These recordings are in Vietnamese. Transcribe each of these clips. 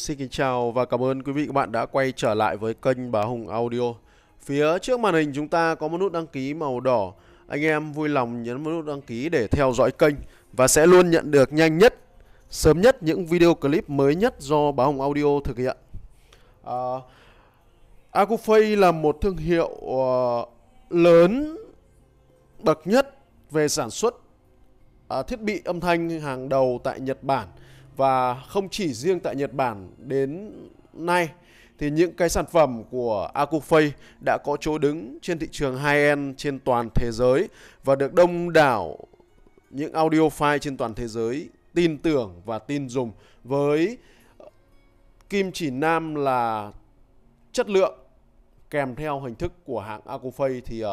Xin kính chào và cảm ơn quý vị các bạn đã quay trở lại với kênh Bà Hùng Audio. Phía trước màn hình chúng ta có một nút đăng ký màu đỏ. Anh em vui lòng nhấn vào nút đăng ký để theo dõi kênh và sẽ luôn nhận được nhanh nhất, sớm nhất những video clip mới nhất do Bà Hùng Audio thực hiện. À, Acufay là một thương hiệu uh, lớn bậc nhất về sản xuất uh, thiết bị âm thanh hàng đầu tại Nhật Bản và không chỉ riêng tại Nhật Bản đến nay thì những cái sản phẩm của AcuPhay đã có chỗ đứng trên thị trường high-end trên toàn thế giới và được đông đảo những audio file trên toàn thế giới tin tưởng và tin dùng với kim chỉ nam là chất lượng kèm theo hình thức của hãng AcuPhay thì uh,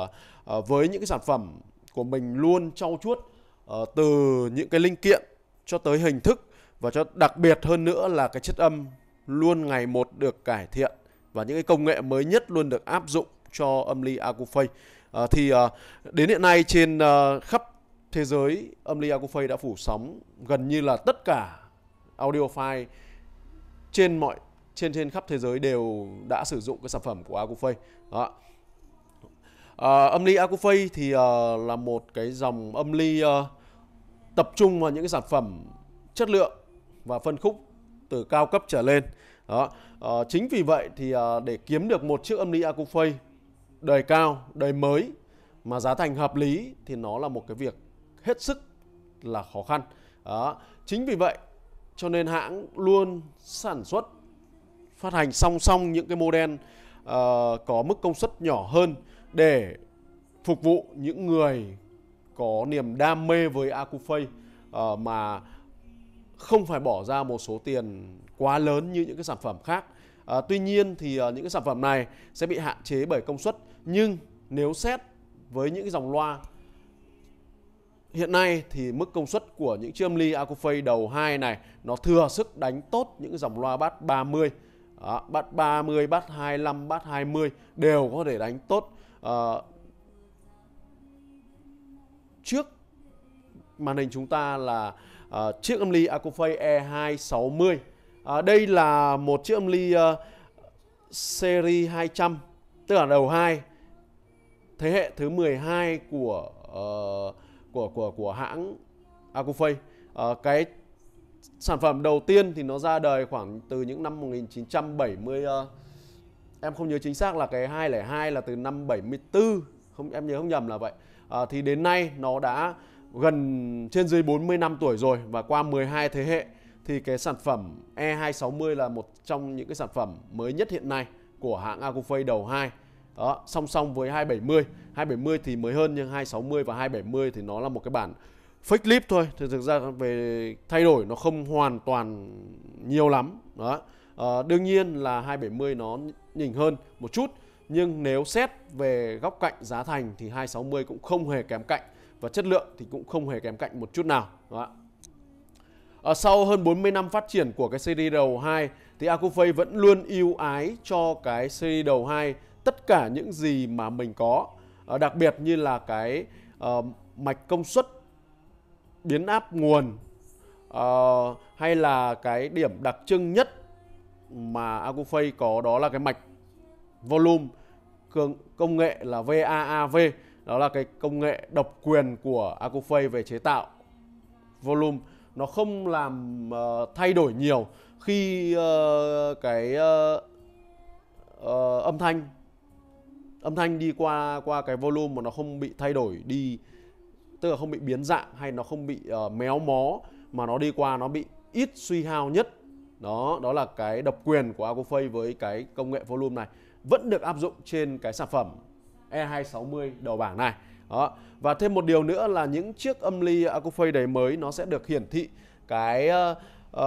uh, với những cái sản phẩm của mình luôn trau chuốt uh, từ những cái linh kiện cho tới hình thức và cho đặc biệt hơn nữa là cái chất âm luôn ngày một được cải thiện và những cái công nghệ mới nhất luôn được áp dụng cho âm ly Acouphase. À, thì à, đến hiện nay trên à, khắp thế giới âm ly Acouphase đã phủ sóng gần như là tất cả audio file trên mọi trên trên khắp thế giới đều đã sử dụng cái sản phẩm của Acouphase. Đó. À, âm ly Acouphase thì à, là một cái dòng âm ly à, tập trung vào những cái sản phẩm chất lượng và phân khúc từ cao cấp trở lên. Đó. À, chính vì vậy thì à, để kiếm được một chiếc âm Omni Acufay đời cao, đời mới mà giá thành hợp lý thì nó là một cái việc hết sức là khó khăn. Đó. Chính vì vậy cho nên hãng luôn sản xuất phát hành song song những cái model uh, có mức công suất nhỏ hơn để phục vụ những người có niềm đam mê với Acufay uh, mà không phải bỏ ra một số tiền quá lớn như những cái sản phẩm khác. À, tuy nhiên thì à, những cái sản phẩm này sẽ bị hạn chế bởi công suất nhưng nếu xét với những cái dòng loa hiện nay thì mức công suất của những chiếc âm ly Acofay đầu 2 này nó thừa sức đánh tốt những cái dòng loa bass 30 đó, bass 30, bass 25, bass 20 đều có thể đánh tốt à, trước màn hình chúng ta là à, chiếc âm ly Acofay E260. À, đây là một chiếc âm ly uh, series 200, tức là đầu 2 thế hệ thứ 12 của uh, của của của hãng Acofay. Uh, cái sản phẩm đầu tiên thì nó ra đời khoảng từ những năm 1970 uh, em không nhớ chính xác là cái 202 là từ năm 74 không em nhớ không nhầm là vậy. Uh, thì đến nay nó đã gần trên dưới 40 năm tuổi rồi và qua 12 thế hệ thì cái sản phẩm E260 là một trong những cái sản phẩm mới nhất hiện nay của hãng Agufay đầu 2. Đó, song song với 270, 270 thì mới hơn nhưng 260 và 270 thì nó là một cái bản fake clip thôi. Thì thực ra về thay đổi nó không hoàn toàn nhiều lắm. Đó. À, đương nhiên là 270 nó nhỉnh hơn một chút nhưng nếu xét về góc cạnh giá thành thì 260 cũng không hề kém cạnh và chất lượng thì cũng không hề kém cạnh một chút nào. Đó. À, sau hơn 40 năm phát triển của cái series đầu 2 thì Acufei vẫn luôn yêu ái cho cái series đầu 2 tất cả những gì mà mình có. À, đặc biệt như là cái uh, mạch công suất biến áp nguồn uh, hay là cái điểm đặc trưng nhất mà Acufei có đó là cái mạch volume công nghệ là VAAV đó là cái công nghệ độc quyền của Acofay về chế tạo volume nó không làm uh, thay đổi nhiều khi uh, cái uh, uh, âm thanh âm thanh đi qua qua cái volume mà nó không bị thay đổi đi tức là không bị biến dạng hay nó không bị uh, méo mó mà nó đi qua nó bị ít suy hao nhất đó đó là cái độc quyền của Acofay với cái công nghệ volume này vẫn được áp dụng trên cái sản phẩm E260 đầu bảng này. Đó. Và thêm một điều nữa là những chiếc âm ly Acufei đấy mới nó sẽ được hiển thị cái uh,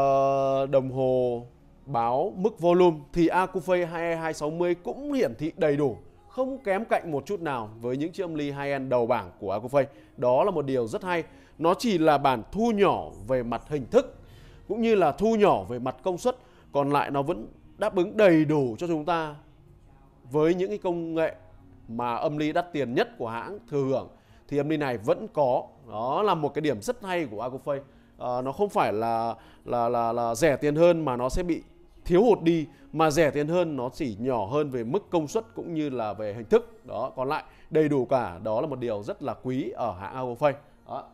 đồng hồ báo mức volume thì Acufei 2E260 cũng hiển thị đầy đủ không kém cạnh một chút nào với những chiếc âm ly high-end đầu bảng của Acufei. Đó là một điều rất hay. Nó chỉ là bản thu nhỏ về mặt hình thức cũng như là thu nhỏ về mặt công suất, còn lại nó vẫn đáp ứng đầy đủ cho chúng ta với những cái công nghệ mà âm ly đắt tiền nhất của hãng thừa hưởng thì âm ly này vẫn có đó là một cái điểm rất hay của Acofay à, ờ, nó không phải là, là là là rẻ tiền hơn mà nó sẽ bị thiếu hụt đi mà rẻ tiền hơn nó chỉ nhỏ hơn về mức công suất cũng như là về hình thức đó còn lại đầy đủ cả đó là một điều rất là quý ở hãng Acofay đó.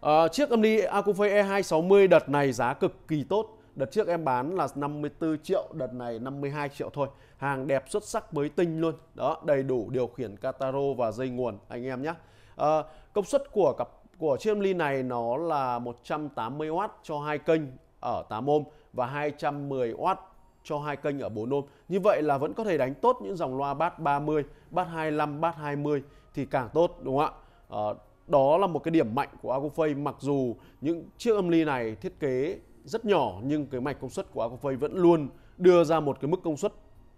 À, chiếc âm ly Acufei E260 đợt này giá cực kỳ tốt Đợt trước em bán là 54 triệu, đợt này 52 triệu thôi. Hàng đẹp xuất sắc mới tinh luôn. Đó, đầy đủ điều khiển Cataro và dây nguồn anh em nhé. À, công suất của cặp của chiếc ly này nó là 180W cho hai kênh ở 8 ôm và 210W cho hai kênh ở 4 ôm. Như vậy là vẫn có thể đánh tốt những dòng loa bass 30, bass 25, bass 20 thì càng tốt đúng không ạ? À, đó là một cái điểm mạnh của Acufay mặc dù những chiếc âm ly này thiết kế rất nhỏ nhưng cái mạch công suất của Aquavay vẫn luôn đưa ra một cái mức công suất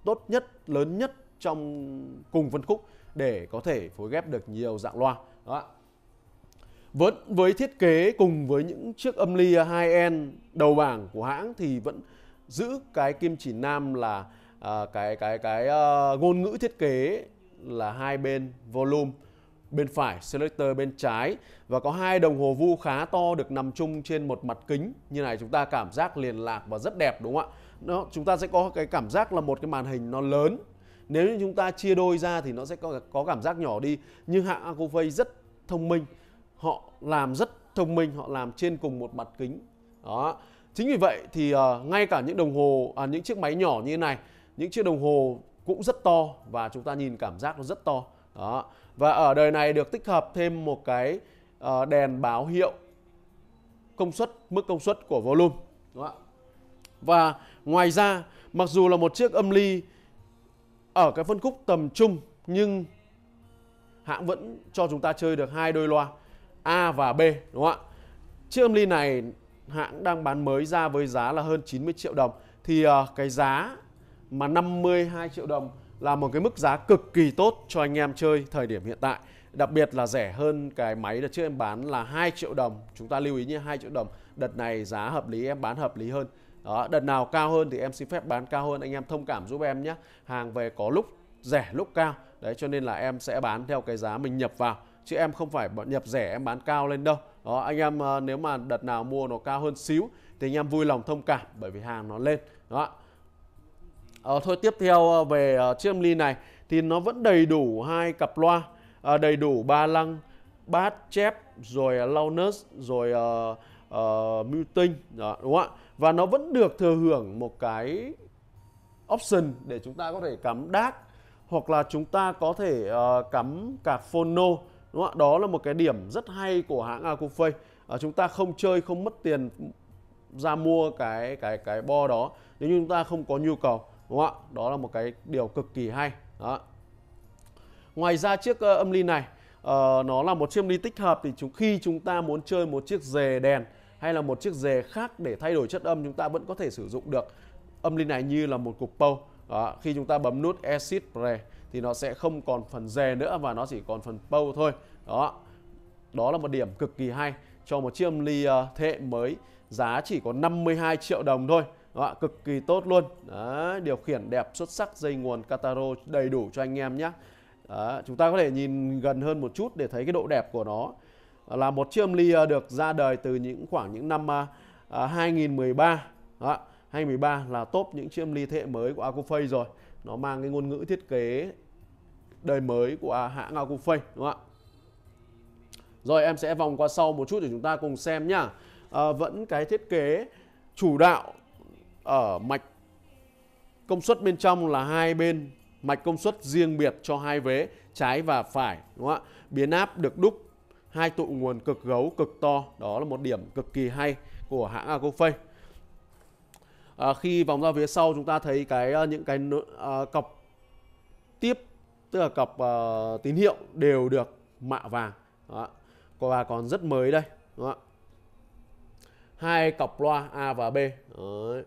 tốt nhất, lớn nhất trong cùng phân khúc để có thể phối ghép được nhiều dạng loa. Đó. Vẫn với thiết kế cùng với những chiếc âm ly high-end đầu bảng của hãng thì vẫn giữ cái kim chỉ nam là à, cái cái cái uh, ngôn ngữ thiết kế là hai bên volume bên phải, selector bên trái và có hai đồng hồ vu khá to được nằm chung trên một mặt kính. Như này chúng ta cảm giác liền lạc và rất đẹp đúng không ạ? Nó chúng ta sẽ có cái cảm giác là một cái màn hình nó lớn. Nếu như chúng ta chia đôi ra thì nó sẽ có có cảm giác nhỏ đi, nhưng hãng Acofay rất thông minh. Họ làm rất thông minh, họ làm trên cùng một mặt kính. Đó. Chính vì vậy thì uh, ngay cả những đồng hồ à, những chiếc máy nhỏ như thế này, những chiếc đồng hồ cũng rất to và chúng ta nhìn cảm giác nó rất to đó và ở đời này được tích hợp thêm một cái ờ, đèn báo hiệu công suất mức công suất của volume đúng không? và ngoài ra mặc dù là một chiếc âm ly ở cái phân khúc tầm trung nhưng hãng vẫn cho chúng ta chơi được hai đôi loa A và B đúng không ạ? Chiếc âm ly này hãng đang bán mới ra với giá là hơn 90 triệu đồng thì uh, cái giá mà 52 triệu đồng là một cái mức giá cực kỳ tốt cho anh em chơi thời điểm hiện tại. Đặc biệt là rẻ hơn cái máy đợt trước em bán là 2 triệu đồng. Chúng ta lưu ý nhé, 2 triệu đồng. Đợt này giá hợp lý em bán hợp lý hơn. Đó, đợt nào cao hơn thì em xin phép bán cao hơn. Anh em thông cảm giúp em nhé. Hàng về có lúc rẻ lúc cao. Đấy cho nên là em sẽ bán theo cái giá mình nhập vào. Chứ em không phải nhập rẻ em bán cao lên đâu. Đó, anh em ờ, nếu mà đợt nào mua nó cao hơn xíu thì anh em vui lòng thông cảm bởi vì hàng nó lên. Đó à, thôi tiếp theo ờ, về ờ, chiếc âm ly này thì nó vẫn đầy đủ hai cặp loa à, đầy đủ ba lăng bát chép rồi loudness rồi uh, uh, muting đó, đúng không ạ và nó vẫn được thừa hưởng một cái option để chúng ta có thể cắm DAC hoặc là chúng ta có thể uh, cắm cả phono đúng không ạ đó là một cái điểm rất hay của hãng Acufei uh, chúng ta không chơi không mất tiền ra mua cái cái cái bo đó nếu như chúng ta không có nhu cầu đúng không ạ đó là một cái điều cực kỳ hay đó ngoài ra chiếc ờ, âm ly này uh, nó là một chiếc âm ly tích hợp thì chúng khi chúng ta muốn chơi một chiếc dề đèn hay là một chiếc dề khác để thay đổi chất âm chúng ta vẫn có thể sử dụng được âm ly này như là một cục pâu đó, khi chúng ta bấm nút exit pre thì nó sẽ không còn phần dề nữa và nó chỉ còn phần pâu thôi đó đó là một điểm cực kỳ hay cho một chiếc âm ly uh, thế hệ mới giá chỉ có 52 triệu đồng thôi đó, cực kỳ tốt luôn Đấy, điều khiển đẹp xuất sắc dây nguồn Cataro đầy đủ cho anh em nhé Đó, chúng ta có thể nhìn gần hơn một chút để thấy cái độ đẹp của nó là một chiếc ly được ra đời từ những khoảng những năm 2013 à, à, Đó, 2013 là top những chiếc ly thế hệ mới của Acufay rồi nó mang cái ngôn ngữ thiết kế đời mới của hãng Acufay đúng không ạ rồi em sẽ vòng qua sau một chút để chúng ta cùng xem nhá à, vẫn cái thiết kế chủ đạo ở mạch công suất bên trong là hai bên mạch công suất riêng biệt cho hai vế trái và phải đúng không ạ? Biến áp được đúc hai tụ nguồn cực gấu cực to, đó là một điểm cực kỳ hay của hãng Agofay. À, khi vòng ra phía sau chúng ta thấy cái à, những cái uh, cọc tiếp tức là cọc uh, tín hiệu đều được mạ vàng. Đó. Và còn rất mới đây, đúng không ạ? Hai cọc loa A và B. Đấy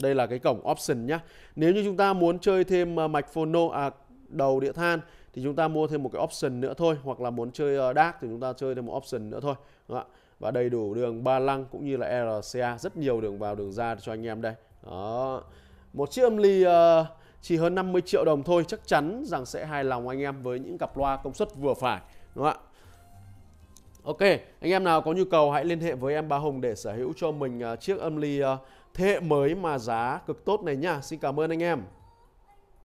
đây là cái cổng option nhá. Nếu như chúng ta muốn chơi thêm ờ, mạch phono à, đầu đĩa than thì chúng ta mua thêm một cái option nữa thôi hoặc là muốn chơi ờ, dark thì chúng ta chơi thêm một option nữa thôi. Đúng Và đầy đủ đường ba lăng cũng như là RCA rất nhiều đường vào đường ra cho anh em đây. Đó. Một chiếc âm ly uh, chỉ hơn 50 triệu đồng thôi chắc chắn rằng sẽ hài lòng anh em với những cặp loa công suất vừa phải đúng không ạ? Ok, anh em nào có nhu cầu hãy liên hệ với em Ba Hùng để sở hữu cho mình chiếc âm ly thế hệ mới mà giá cực tốt này nha. Xin cảm ơn anh em.